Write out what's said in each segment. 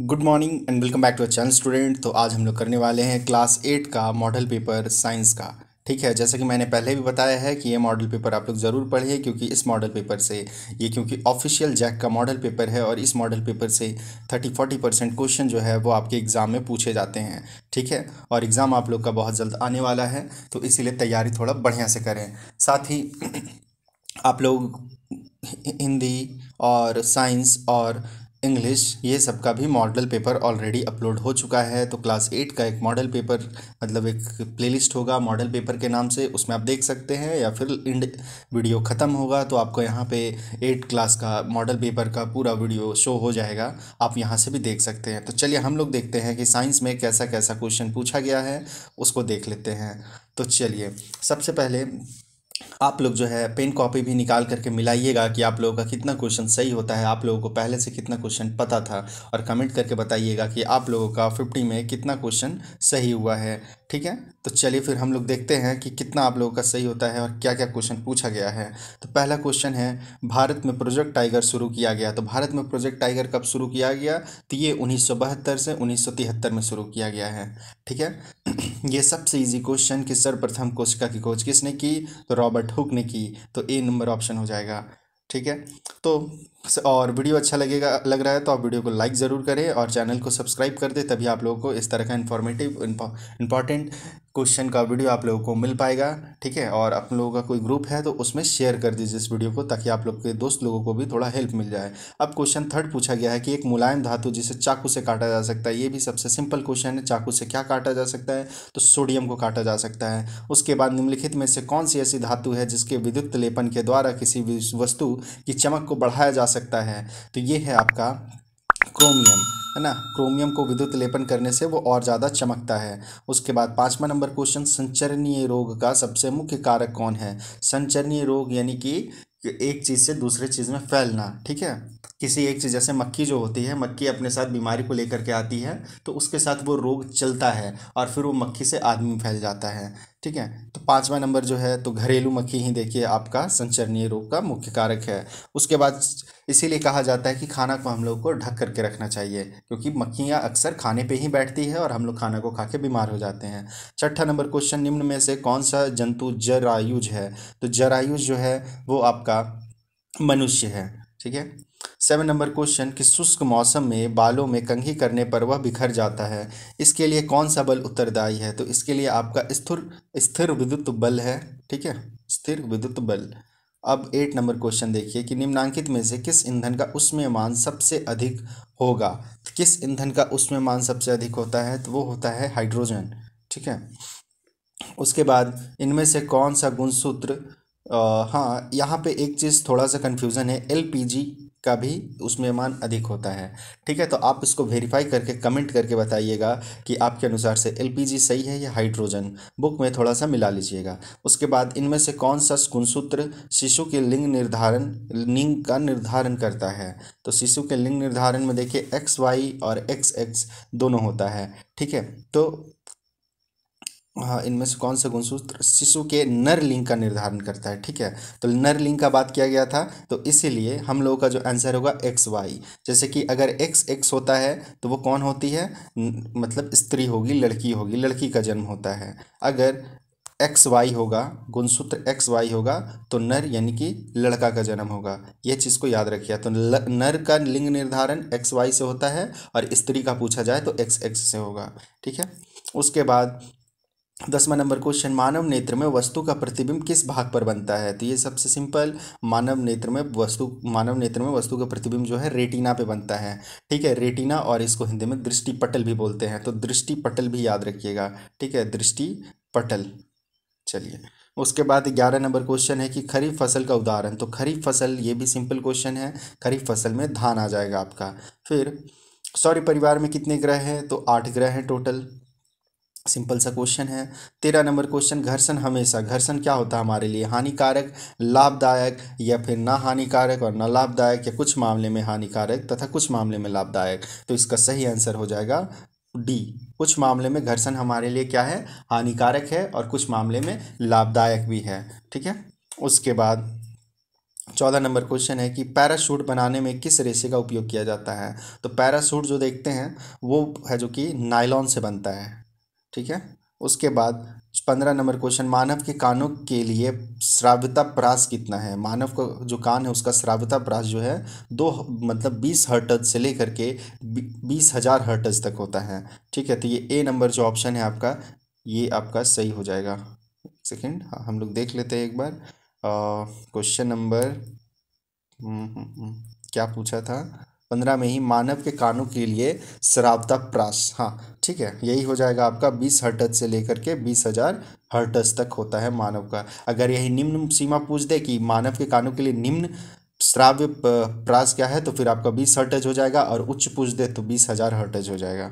Good morning and welcome back to our channel student तो आज हम लोग करने वाले हैं क्लास एट का मॉडल पेपर साइंस का ठीक है जैसा कि मैंने पहले भी बताया है कि ये मॉडल पेपर आप लोग ज़रूर पढ़िए क्योंकि इस मॉडल पेपर से ये क्योंकि ऑफिशियल जैक का मॉडल पेपर है और इस मॉडल पेपर से थर्टी फोर्टी परसेंट क्वेश्चन जो है वो आपके एग्ज़ाम में पूछे जाते हैं ठीक है और एग्ज़ाम आप लोग का बहुत जल्द आने वाला है तो इसीलिए तैयारी थोड़ा बढ़िया से करें साथ ही आप लोग हिंदी और साइंस और इंग्लिश ये सबका भी मॉडल पेपर ऑलरेडी अपलोड हो चुका है तो क्लास एट का एक मॉडल पेपर मतलब एक प्लेलिस्ट होगा मॉडल पेपर के नाम से उसमें आप देख सकते हैं या फिर इंड वीडियो ख़त्म होगा तो आपको यहाँ पे एट क्लास का मॉडल पेपर का पूरा वीडियो शो हो जाएगा आप यहाँ से भी देख सकते हैं तो चलिए हम लोग देखते हैं कि साइंस में कैसा कैसा क्वेश्चन पूछा गया है उसको देख लेते हैं तो चलिए सबसे पहले आप लोग जो है पेन कॉपी भी निकाल करके मिलाइएगा कि आप लोगों का कितना क्वेश्चन सही होता है आप लोगों को पहले से कितना क्वेश्चन पता था और कमेंट करके बताइएगा कि आप लोगों का फिफ्टी में कितना क्वेश्चन सही हुआ है ठीक है तो चलिए फिर हम लोग देखते हैं कि कितना आप लोगों का सही होता है और क्या क्या क्वेश्चन पूछा गया है तो पहला क्वेश्चन है भारत में प्रोजेक्ट टाइगर शुरू किया गया तो भारत में प्रोजेक्ट टाइगर कब शुरू किया गया तो ये उन्नीस से उन्नीस में शुरू किया गया है ठीक है ये सबसे ईजी क्वेश्चन कि सर्वप्रथम कोशिका की खोज किसने की तो रॉबर्ट हुक ने की तो ए नंबर ऑप्शन हो जाएगा ठीक है तो और वीडियो अच्छा लगेगा लग रहा है तो आप वीडियो को लाइक ज़रूर करें और चैनल को सब्सक्राइब कर दें तभी आप लोगों को इस तरह का इन्फॉर्मेटिव इंपॉर्टेंट क्वेश्चन का वीडियो आप लोगों को मिल पाएगा ठीक है और आप लोगों का कोई ग्रुप है तो उसमें शेयर कर दीजिए इस वीडियो को ताकि आप लोग के दोस्त लोगों को भी थोड़ा हेल्प मिल जाए अब क्वेश्चन थर्ड पूछा गया है कि एक मुलायम धातु जिसे चाकू से काटा जा सकता है ये भी सबसे सिंपल क्वेश्चन है चाकू से क्या काटा जा सकता है तो सोडियम को काटा जा सकता है उसके बाद निम्नलिखित में से कौन सी ऐसी धातु है जिसके विद्युत लेपन के द्वारा किसी वस्तु की चमक को बढ़ाया जा सकता है तो ये है आपका क्रोमियम है ना क्रोमियम को विद्युत लेपन करने से वो और ज़्यादा चमकता है उसके बाद पाँचवा नंबर क्वेश्चन संचरणीय रोग का सबसे मुख्य कारक कौन है संचरणीय रोग यानी कि एक चीज़ से दूसरे चीज़ में फैलना ठीक है किसी एक चीज़ जैसे मक्खी जो होती है मक्खी अपने साथ बीमारी को लेकर के आती है तो उसके साथ वो रोग चलता है और फिर वो मक्खी से आदमी फैल जाता है ठीक है तो पांचवा नंबर जो है तो घरेलू मक्खी ही देखिए आपका संचरणीय रोग का मुख्य कारक है उसके बाद इसीलिए कहा जाता है कि खाना को हम लोग को ढक करके रखना चाहिए क्योंकि मक्खियाँ अक्सर खाने पे ही बैठती है और हम लोग खाना को खा के बीमार हो जाते हैं छठा नंबर क्वेश्चन निम्न में से कौन सा जंतु जरायुज है तो जरायुज जो है वो आपका मनुष्य है ठीक है सेवन नंबर क्वेश्चन कि शुष्क मौसम में बालों में कंघी करने पर वह बिखर जाता है इसके लिए कौन सा बल उत्तरदायी है तो इसके लिए आपका स्थिर स्थिर विद्युत बल है ठीक है स्थिर विद्युत बल अब एट नंबर क्वेश्चन देखिए कि निम्नांकित में से किस ईंधन का मान सबसे अधिक होगा तो किस ईंधन का मान सबसे अधिक होता है तो वो होता है हाइड्रोजन ठीक है उसके बाद इनमें से कौन सा गुणसूत्र हाँ यहाँ पे एक चीज़ थोड़ा सा कन्फ्यूज़न है एल का भी उसमें मान अधिक होता है ठीक है तो आप इसको वेरीफाई करके कमेंट करके बताइएगा कि आपके अनुसार से एलपीजी सही है या हाइड्रोजन बुक में थोड़ा सा मिला लीजिएगा उसके बाद इनमें से कौन सा गुणसूत्र शिशु के लिंग निर्धारण लिंग का निर्धारण करता है तो शिशु के लिंग निर्धारण में देखिए एक्स वाई और एक्स एक्स दोनों होता है ठीक है तो हाँ इनमें से कौन सा गुणसूत्र शिशु के नर लिंग का निर्धारण करता है ठीक है तो नर लिंग का बात किया गया था तो इसीलिए हम लोगों का जो आंसर होगा एक्स वाई जैसे कि अगर एक्स एक्स होता है तो वो कौन होती है मतलब स्त्री होगी लड़की होगी लड़की का जन्म होता है अगर एक्स वाई होगा गुणसूत्र एक्स वाई होगा तो नर यानी कि लड़का का जन्म होगा यह चीज़ को याद रखिए तो नर का लिंग निर्धारण एक्स वाई से होता है और स्त्री का पूछा जाए तो एक्स एक्स से होगा ठीक है उसके बाद दसवा नंबर क्वेश्चन मानव नेत्र में वस्तु का प्रतिबिंब किस भाग पर बनता है तो ये सबसे सिंपल मानव नेत्र में वस्तु मानव नेत्र में वस्तु का प्रतिबिंब जो है रेटिना पे बनता है ठीक है रेटिना और इसको हिंदी में दृष्टि पटल भी बोलते हैं तो दृष्टि पटल भी याद रखिएगा ठीक है दृष्टि पटल चलिए उसके बाद ग्यारह नंबर क्वेश्चन है कि खरीफ फसल का उदाहरण तो खरीफ फसल ये भी सिंपल क्वेश्चन है खरीफ फसल में धान आ जाएगा आपका फिर सॉरी परिवार में कितने ग्रह हैं तो आठ ग्रह हैं टोटल सिंपल सा क्वेश्चन है तेरह नंबर क्वेश्चन घर्षण हमेशा घर्षण क्या होता है हमारे लिए हानिकारक लाभदायक या फिर ना हानिकारक और ना लाभदायक या कुछ मामले में हानिकारक तथा कुछ मामले में लाभदायक तो इसका सही आंसर हो जाएगा डी कुछ मामले में घर्षण हमारे लिए क्या है हानिकारक है और कुछ मामले में लाभदायक भी है ठीक है उसके बाद चौदह नंबर क्वेश्चन है कि पैराशूट बनाने में किस रेशे का उपयोग किया जाता है तो पैराशूट जो देखते हैं वो है जो कि नायलॉन से बनता है ठीक है उसके बाद पंद्रह नंबर क्वेश्चन मानव के कानों के लिए श्राव्यता प्रास कितना है मानव का जो कान है उसका श्राव्यता प्रास जो है दो मतलब बीस हर्टज से लेकर के बीस हज़ार हर्टज तक होता है ठीक है तो ये ए नंबर जो ऑप्शन है आपका ये आपका सही हो जाएगा सेकेंड हाँ, हम लोग देख लेते हैं एक बार क्वेश्चन हम्म, हम्म, नंबर हम्म, क्या पूछा था पंद्रह में ही मानव के कानों के लिए शराबता प्रास हाँ ठीक है यही हो जाएगा आपका बीस हर्टज से लेकर के बीस हज़ार हर्टज तक होता है मानव का अगर यही निम्न सीमा पूछ दे कि मानव के कानों के लिए निम्न श्राव्य प्रास क्या है तो फिर आपका बीस हर्टज हो जाएगा और उच्च पूछ दे तो बीस हज़ार हर्टज हो जाएगा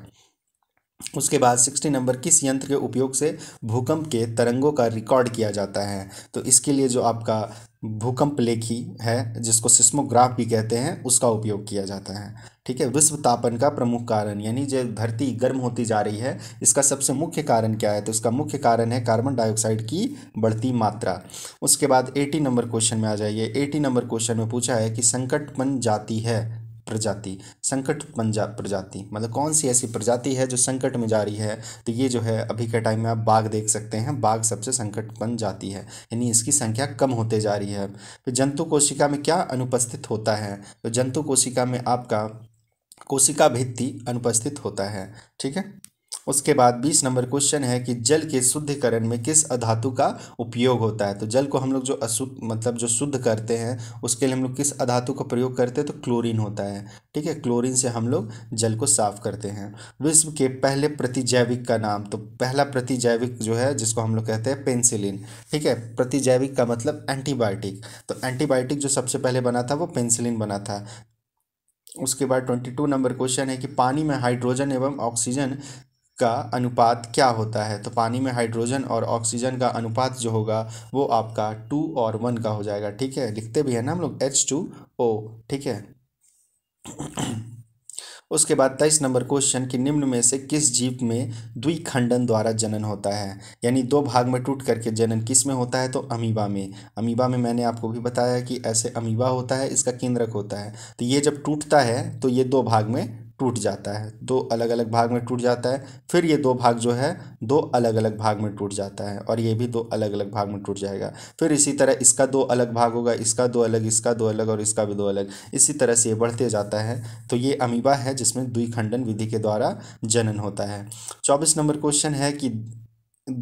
उसके बाद सिक्सटी नंबर किस यंत्र के उपयोग से भूकंप के तरंगों का रिकॉर्ड किया जाता है तो इसके लिए जो आपका भूकंप लेखी है जिसको सिस्मोग्राफ भी कहते हैं उसका उपयोग किया जाता है ठीक है विश्व तापन का प्रमुख कारण यानी जो धरती गर्म होती जा रही है इसका सबसे मुख्य कारण क्या है तो इसका मुख्य कारण है कार्बन डाइऑक्साइड की बढ़ती मात्रा उसके बाद एटी नंबर क्वेश्चन में आ जाइए एटी नंबर क्वेश्चन में पूछा है कि संकट बन जाती है प्रजाति संकट पंजा प्रजाति मतलब कौन सी ऐसी प्रजाति है जो संकट में जा रही है तो ये जो है अभी के टाइम में आप बाघ देख सकते हैं बाघ सबसे संकट बन जाती है यानी इसकी संख्या कम होते जा रही है तो जंतु कोशिका में क्या अनुपस्थित होता है तो जंतु कोशिका में आपका कोशिका भित्ति अनुपस्थित होता है ठीक है उसके बाद बीस नंबर क्वेश्चन है कि जल के शुद्धिकरण में किस अधातु का उपयोग होता है तो जल को हम लोग जो अशुद्ध मतलब जो शुद्ध करते हैं उसके लिए हम लोग किस अधातु का प्रयोग करते हैं तो क्लोरीन होता है ठीक है क्लोरीन से हम लोग जल को साफ करते हैं विश्व के पहले प्रतिजैविक का नाम तो पहला प्रतिजैविक जो है जिसको हम लोग कहते हैं पेंसिलिन ठीक है प्रतिजैविक का मतलब एंटीबायोटिक तो एंटीबायोटिक जो सबसे पहले बना था वो पेंसिलिन बना था उसके बाद ट्वेंटी टू नंबर क्वेश्चन है कि पानी में हाइड्रोजन एवं ऑक्सीजन का अनुपात क्या होता है तो पानी में हाइड्रोजन और ऑक्सीजन का अनुपात जो होगा वो आपका टू और वन का हो जाएगा ठीक है लिखते भी है ना हम लोग एच टू ओ ठीक है उसके बाद तेईस नंबर क्वेश्चन कि निम्न में से किस जीव में द्विखंडन द्वारा जनन होता है यानी दो भाग में टूट करके जनन किस में होता है तो अमीबा में अमीबा में मैंने आपको भी बताया कि ऐसे अमीबा होता है इसका केंद्रक होता है तो ये जब टूटता है तो ये दो भाग में टूट जाता है दो अलग अलग भाग में टूट जाता है फिर ये दो भाग जो है दो अलग अलग भाग में टूट जाता है और ये भी दो अलग अलग भाग में टूट जाएगा फिर इसी तरह इसका दो अलग भाग होगा इसका दो अलग इसका दो अलग और इसका भी दो अलग इसी तरह से ये बढ़ते जाता है तो ये अमीबा है जिसमें द्विखंडन विधि के द्वारा जनन होता है चौबीस नंबर क्वेश्चन है कि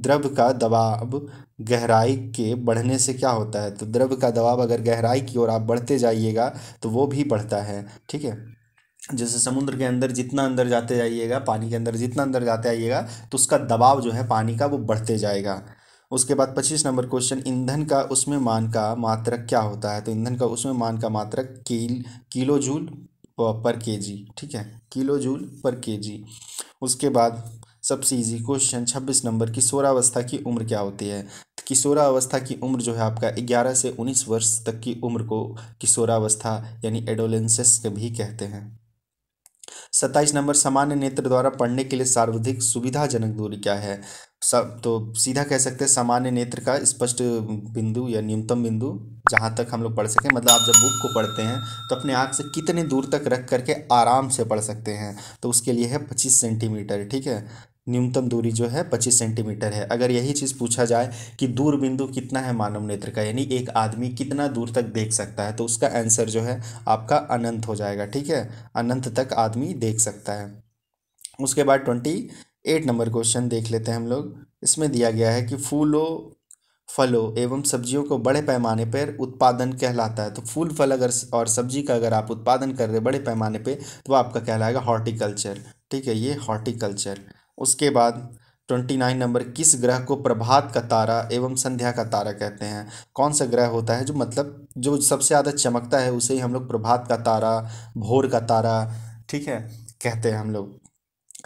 द्रव का दबाव गहराई के बढ़ने से क्या होता है तो द्रव का दबाव अगर गहराई की ओर आप बढ़ते जाइएगा तो वो भी बढ़ता है ठीक है जैसे समुद्र के अंदर जितना अंदर जाते जाइएगा पानी के अंदर जितना अंदर जाते आइएगा तो उसका दबाव जो है पानी का वो बढ़ते जाएगा उसके बाद पच्चीस नंबर क्वेश्चन ईंधन का उसमें मान का मात्रक क्या होता है तो ईंधन का उसमें मान का मात्रक कील किलो जूल पर के जी ठीक है किलो जूल पर के जी उसके बाद सबसे इजी क्वेश्चन छब्बीस नंबर किशोरावस्था की उम्र क्या होती है किशोरावस्था की उम्र जो है आपका ग्यारह से उन्नीस वर्ष तक की उम्र को किशोरावस्था यानी एडोलेंसेस भी कहते हैं सत्ताईस नंबर सामान्य नेत्र द्वारा पढ़ने के लिए सर्वाधिक सुविधाजनक दूरी क्या है सब तो सीधा कह सकते हैं सामान्य नेत्र का स्पष्ट बिंदु या न्यूनतम बिंदु जहाँ तक हम लोग पढ़ सकें मतलब आप जब बुक को पढ़ते हैं तो अपने आँख से कितने दूर तक रख करके आराम से पढ़ सकते हैं तो उसके लिए है पच्चीस सेंटीमीटर ठीक है न्यूनतम दूरी जो है पच्चीस सेंटीमीटर है अगर यही चीज़ पूछा जाए कि दूर बिंदु कितना है मानव नेत्र का यानी एक आदमी कितना दूर तक देख सकता है तो उसका आंसर जो है आपका अनंत हो जाएगा ठीक है अनंत तक आदमी देख सकता है उसके बाद ट्वेंटी एट नंबर क्वेश्चन देख लेते हैं हम लोग इसमें दिया गया है कि फूलों फलों एवं सब्जियों को बड़े पैमाने पर उत्पादन कहलाता है तो फूल फल अगर और सब्जी का अगर आप उत्पादन कर रहे बड़े पैमाने पर तो आपका कहलाएगा हॉर्टिकल्चर ठीक है ये हॉर्टिकल्चर उसके बाद ट्वेंटी नाइन नंबर किस ग्रह को प्रभात का तारा एवं संध्या का तारा कहते हैं कौन सा ग्रह होता है जो मतलब जो सबसे ज़्यादा चमकता है उसे ही हम लोग प्रभात का तारा भोर का तारा ठीक है कहते हैं हम लोग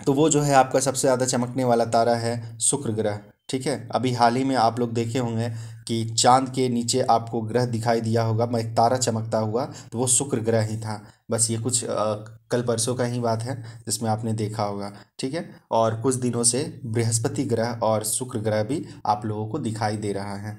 तो वो जो है आपका सबसे ज़्यादा चमकने वाला तारा है शुक्र ग्रह ठीक है अभी हाल ही में आप लोग देखे होंगे कि चांद के नीचे आपको ग्रह दिखाई दिया होगा मैं एक तारा चमकता हुआ तो वो शुक्र ग्रह ही था बस ये कुछ आ, कल परसों का ही बात है जिसमें आपने देखा होगा ठीक है और कुछ दिनों से बृहस्पति ग्रह और शुक्र ग्रह भी आप लोगों को दिखाई दे रहा है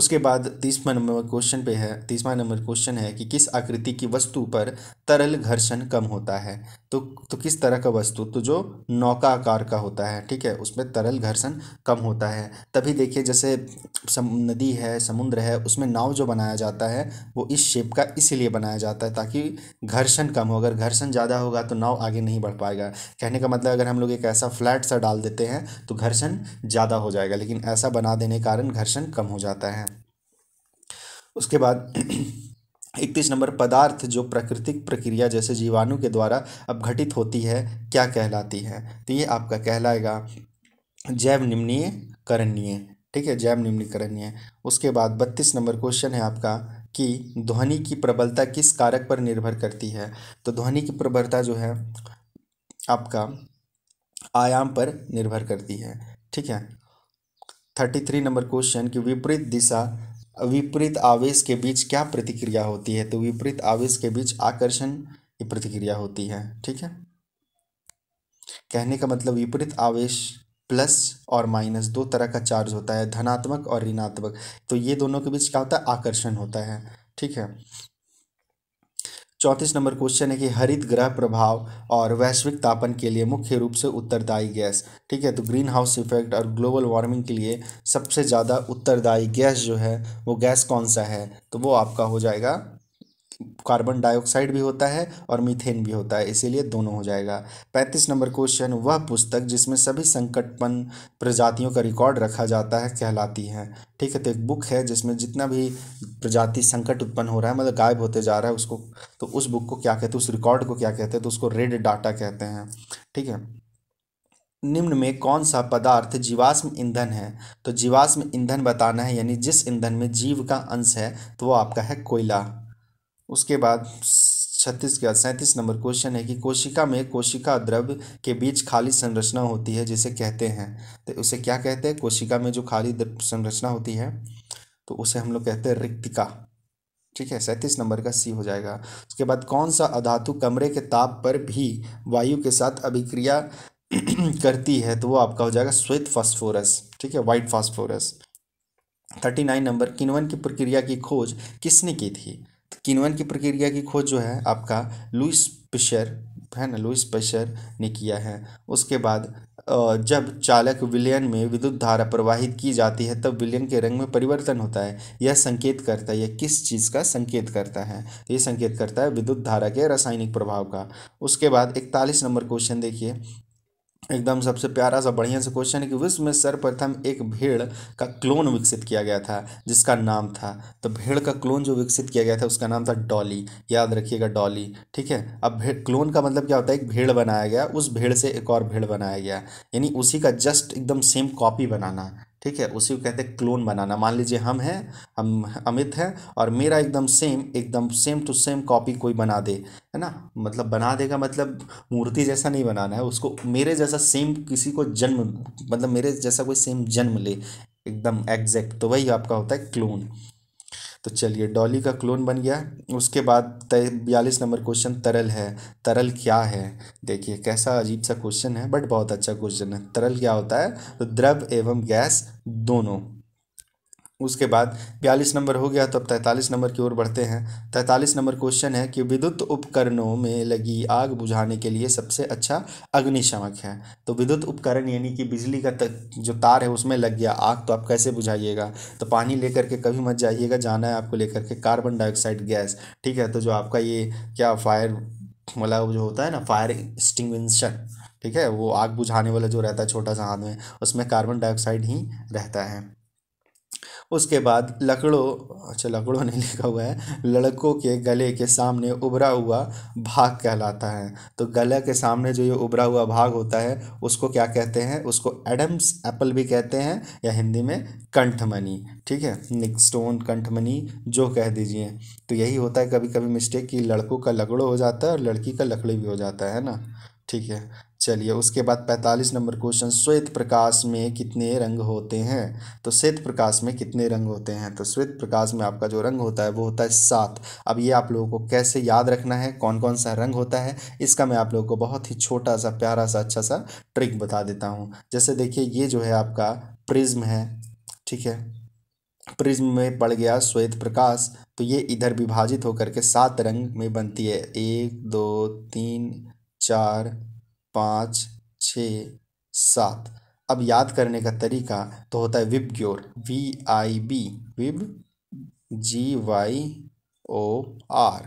उसके बाद तीसवा नंबर क्वेश्चन पे है तीसवा नंबर क्वेश्चन है कि किस आकृति की वस्तु पर तरल घर्षण कम होता है तो तो किस तरह का वस्तु तो जो नौका आकार का होता है ठीक है उसमें तरल घर्षण कम होता है तभी देखिए जैसे नदी है समुद्र है उसमें नाव जो बनाया जाता है वो इस शेप का इसीलिए बनाया जाता है ताकि घर्षण कम हो अगर घर्षण ज़्यादा होगा तो नाव आगे नहीं बढ़ पाएगा कहने का मतलब अगर हम लोग एक ऐसा फ्लैट सा डाल देते हैं तो घर्षण ज़्यादा हो जाएगा लेकिन ऐसा बना देने के कारण घर्षण कम हो जाता है उसके बाद इकतीस नंबर पदार्थ जो प्राकृतिक प्रक्रिया जैसे जीवाणु के द्वारा अपघटित होती है क्या कहलाती है तो ये आपका कहलाएगा जैव निम्नीय करणीय ठीक है जैव निम्नीकरणीय उसके बाद बत्तीस नंबर क्वेश्चन है आपका कि ध्वनि की प्रबलता किस कारक पर निर्भर करती है तो ध्वनि की प्रबलता जो है आपका आयाम पर निर्भर करती है ठीक है थर्टी थ्री नंबर क्वेश्चन कि विपरीत दिशा विपरीत आवेश के बीच क्या प्रतिक्रिया होती है तो विपरीत आवेश के बीच आकर्षण की प्रतिक्रिया होती है ठीक है कहने का मतलब विपरीत आवेश प्लस और माइनस दो तरह का चार्ज होता है धनात्मक और ऋणात्मक तो ये दोनों के बीच क्या होता है आकर्षण होता है ठीक है चौंतीस नंबर क्वेश्चन है कि हरित ग्रह प्रभाव और वैश्विक तापन के लिए मुख्य रूप से उत्तरदायी गैस ठीक है तो ग्रीन हाउस इफेक्ट और ग्लोबल वार्मिंग के लिए सबसे ज़्यादा उत्तरदायी गैस जो है वो गैस कौन सा है तो वो आपका हो जाएगा कार्बन डाइऑक्साइड भी होता है और मीथेन भी होता है इसीलिए दोनों हो जाएगा पैंतीस नंबर क्वेश्चन वह पुस्तक जिसमें सभी संकटपन प्रजातियों का रिकॉर्ड रखा जाता है कहलाती है ठीक है तो एक बुक है जिसमें जितना भी प्रजाति संकट उत्पन्न हो रहा है मतलब गायब होते जा रहा है उसको तो उस बुक को क्या कहते हैं उस रिकॉर्ड को क्या कहते हैं तो उसको रेड डाटा कहते हैं ठीक है निम्न में कौन सा पदार्थ जीवाश्म ईंधन है तो जीवाश्म ईंधन बताना है यानी जिस ईंधन में जीव का अंश है तो वो आपका है कोयला उसके बाद छत्तीस बाद सैंतीस नंबर क्वेश्चन है कि कोशिका में कोशिका द्रव के बीच खाली संरचना होती है जिसे कहते हैं तो उसे क्या कहते हैं कोशिका में जो खाली संरचना होती है तो उसे हम लोग कहते हैं रिक्तिका ठीक है सैंतीस नंबर का सी हो जाएगा उसके बाद कौन सा अधातु कमरे के ताप पर भी वायु के साथ अभिक्रिया करती है तो वो आपका हो जाएगा श्वेत फास्फोरस ठीक है white phosphorus thirty nine number किनवन की प्रक्रिया की खोज किसने की थी किनवन की प्रक्रिया की खोज जो है आपका लुइस पिशर है ना लुइस पिशर ने किया है उसके बाद जब चालक विलयन में विद्युत धारा प्रवाहित की जाती है तब विलयन के रंग में परिवर्तन होता है यह संकेत करता है यह किस चीज़ का संकेत करता है तो ये संकेत करता है विद्युत धारा के रासायनिक प्रभाव का उसके बाद इकतालीस नंबर क्वेश्चन देखिए एकदम सबसे प्यारा सा बढ़िया सा क्वेश्चन है कि विश्व में सर्वप्रथम एक भेड़ का क्लोन विकसित किया गया था जिसका नाम था तो भेड़ का क्लोन जो विकसित किया गया था उसका नाम था डॉली याद रखिएगा डॉली ठीक है अब भेड़ क्लोन का मतलब क्या होता है एक भेड़ बनाया गया उस भेड़ से एक और भेड़ बनाया गया यानी उसी का जस्ट एकदम सेम कॉपी बनाना ठीक है उसी को कहते हैं क्लोन बनाना मान लीजिए हम हैं हम अमित हैं और मेरा एकदम सेम एकदम सेम टू सेम कॉपी कोई बना दे है ना मतलब बना देगा मतलब मूर्ति जैसा नहीं बनाना है उसको मेरे जैसा सेम किसी को जन्म मतलब मेरे जैसा कोई सेम जन्म ले एकदम एग्जैक्ट तो वही आपका होता है क्लोन तो चलिए डॉली का क्लोन बन गया उसके बाद बयालीस नंबर क्वेश्चन तरल है तरल क्या है देखिए कैसा अजीब सा क्वेश्चन है बट बहुत अच्छा क्वेश्चन है तरल क्या होता है तो द्रव एवं गैस दोनों उसके बाद बयालीस नंबर हो गया तो अब तैंतालीस नंबर की ओर बढ़ते हैं तैंतालीस नंबर क्वेश्चन है कि विद्युत उपकरणों में लगी आग बुझाने के लिए सबसे अच्छा अग्निशमक है तो विद्युत उपकरण यानी कि बिजली का तक जो तार है उसमें लग गया आग तो आप कैसे बुझाइएगा तो पानी लेकर के कभी मत जाइएगा जाना है आपको लेकर के कार्बन डाइऑक्साइड गैस ठीक है तो जो आपका ये क्या फायर वाला जो होता है ना फायर एक्सटिंग्विशन ठीक है वो आग बुझाने वाला जो रहता है छोटा सा हाथ में उसमें कार्बन डाइऑक्साइड ही रहता है उसके बाद लकड़ों अच्छा लकड़ों नहीं लिखा हुआ है लड़कों के गले के सामने उभरा हुआ भाग कहलाता है तो गले के सामने जो ये उभरा हुआ भाग होता है उसको क्या कहते हैं उसको एडम्स एप्पल भी कहते हैं या हिंदी में कंठमनी ठीक है निक स्टोन कंठमनी जो कह दीजिए तो यही होता है कभी कभी मिस्टेक कि लड़कों का लकड़ो हो जाता है और लड़की का लकड़ी भी हो जाता है ना ठीक है चलिए उसके बाद पैंतालीस नंबर क्वेश्चन श्वेत प्रकाश में कितने रंग होते हैं तो श्वेत प्रकाश में कितने रंग होते हैं तो श्वेत प्रकाश में आपका जो रंग होता है वो होता है सात अब ये आप लोगों को कैसे याद रखना है कौन कौन सा रंग होता है इसका मैं आप लोगों को बहुत ही छोटा सा प्यारा सा अच्छा सा ट्रिक बता देता हूँ जैसे देखिए ये जो है आपका प्रिज्म है ठीक है प्रिज्म में पड़ गया श्वेत प्रकाश तो ये इधर विभाजित होकर के सात रंग में बनती है एक दो तीन चार पाँच छ सात अब याद करने का तरीका तो होता है VIBGYOR V I B vib G Y O R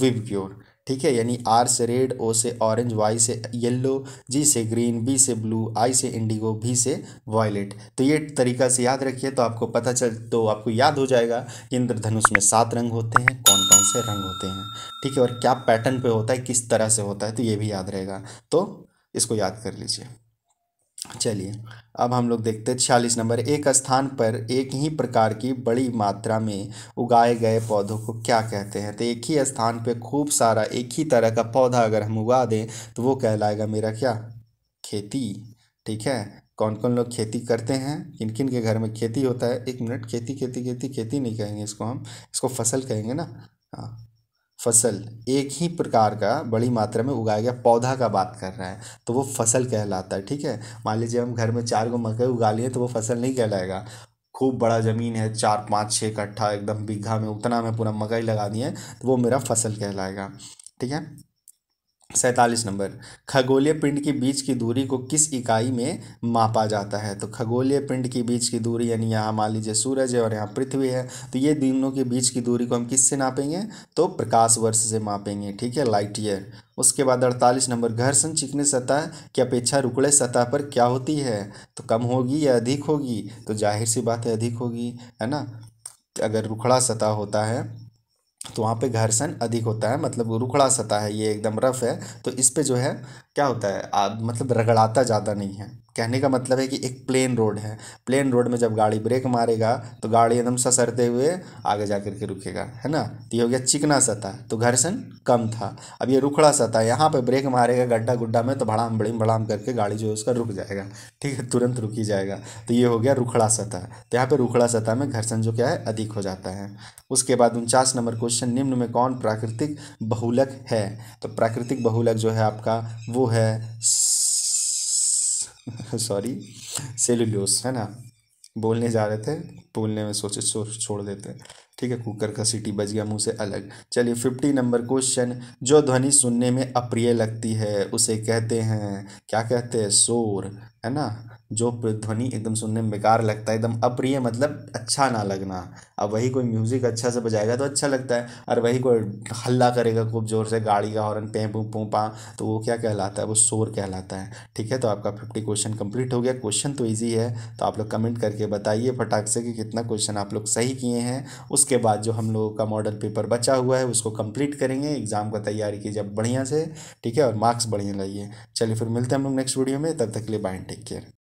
VIBGYOR ठीक है यानी आर से रेड ओ से ऑरेंज वाई से येल्लो जी से ग्रीन बी से ब्लू आई से इंडिगो भी से वायलेट तो ये तरीका से याद रखिए तो आपको पता चल तो आपको याद हो जाएगा इंद्रधनुष में सात रंग होते हैं कौन कौन से रंग होते हैं ठीक है और क्या पैटर्न पे होता है किस तरह से होता है तो ये भी याद रहेगा तो इसको याद कर लीजिए चलिए अब हम लोग देखते हैं छियालीस नंबर एक स्थान पर एक ही प्रकार की बड़ी मात्रा में उगाए गए पौधों को क्या कहते हैं तो एक ही स्थान पर खूब सारा एक ही तरह का पौधा अगर हम उगा दें तो वो कहलाएगा मेरा क्या खेती ठीक है कौन कौन लोग खेती करते हैं किन किन के घर में खेती होता है एक मिनट खेती खेती खेती खेती नहीं कहेंगे इसको हम इसको फसल कहेंगे ना हाँ। फसल एक ही प्रकार का बड़ी मात्रा में उगाया गया पौधा का बात कर रहे हैं तो वो फसल कहलाता है ठीक है मान लीजिए हम घर में चार गो मकई उगा लिए तो वो फसल नहीं कहलाएगा खूब बड़ा ज़मीन है चार पाँच छः कट्ठा एकदम बीघा में उतना में पूरा मकई लगा दिए तो वो मेरा फसल कहलाएगा ठीक है सैंतालीस नंबर खगोलीय पिंड के बीच की दूरी को किस इकाई में मापा जाता है तो खगोलीय पिंड के बीच की दूरी यानी यहाँ मान लीजिए सूरज है और यहाँ पृथ्वी है तो ये दिनों के बीच की दूरी को हम किस से नापेंगे तो प्रकाश वर्ष से मापेंगे ठीक है लाइट ईयर उसके बाद अड़तालीस नंबर घर्षण चिकने सतह की अपेक्षा रुकड़े सतह पर क्या होती है तो कम होगी या अधिक होगी तो जाहिर सी बात है अधिक होगी है ना अगर रुखड़ा सतह होता है तो वहाँ पे घर्षण अधिक होता है मतलब रुखड़ा सतह है ये एकदम रफ़ है तो इस पे जो है क्या होता है आ, मतलब रगड़ाता ज़्यादा नहीं है कहने का मतलब है कि एक प्लेन रोड है प्लेन रोड में जब गाड़ी ब्रेक मारेगा तो गाड़ी एकदम ससरते हुए आगे जा कर के रुकेगा है ना तो ये हो गया चिकना सतह तो घर्षण कम था अब ये रुखड़ा सतह यहाँ पर ब्रेक मारेगा गड्ढा गुड्ढा में तो भड़ाम बड़ी भड़ाम करके गाड़ी जो है उसका रुक जाएगा ठीक है तुरंत रुकी जाएगा तो ये हो गया रुखड़ा सतह तो यहाँ पर रुखड़ा सतह में घर्षण जो क्या है अधिक हो जाता है उसके बाद उनचास नंबर क्वेश्चन निम्न में कौन प्राकृतिक बहुलक है तो प्राकृतिक बहुलक जो है आपका वो है सॉरी सेलुलोस है ना बोलने जा रहे थे बोलने में सोचे छो, छोड़ देते ठीक है कुकर का सीटी बज गया मुंह से अलग चलिए फिफ्टी नंबर क्वेश्चन जो ध्वनि सुनने में अप्रिय लगती है उसे कहते हैं क्या कहते हैं शोर है ना जो ध्वनि एकदम सुनने में बेकार लगता है एकदम अप्रिय मतलब अच्छा ना लगना अब वही कोई म्यूज़िक अच्छा से बजाएगा तो अच्छा लगता है और वही कोई हल्ला करेगा खूब ज़ोर से गाड़ी का हॉर्न पे पू पू पा तो वो क्या कहलाता है वो शोर कहलाता है ठीक है तो आपका फिफ्टी क्वेश्चन कंप्लीट हो गया क्वेश्चन तो ईजी है तो आप लोग कमेंट करके बताइए फटाक से कि कितना क्वेश्चन आप लोग सही किए हैं उसके बाद जो हम लोगों का मॉडल पेपर बचा हुआ है उसको कंप्लीट करेंगे एग्ज़ाम का तैयारी कीजिए बढ़िया से ठीक है और मार्क्स बढ़िया लाइए चलिए फिर मिलते हैं हम लोग नेक्स्ट वीडियो में तब तक लिए बाय टेक केयर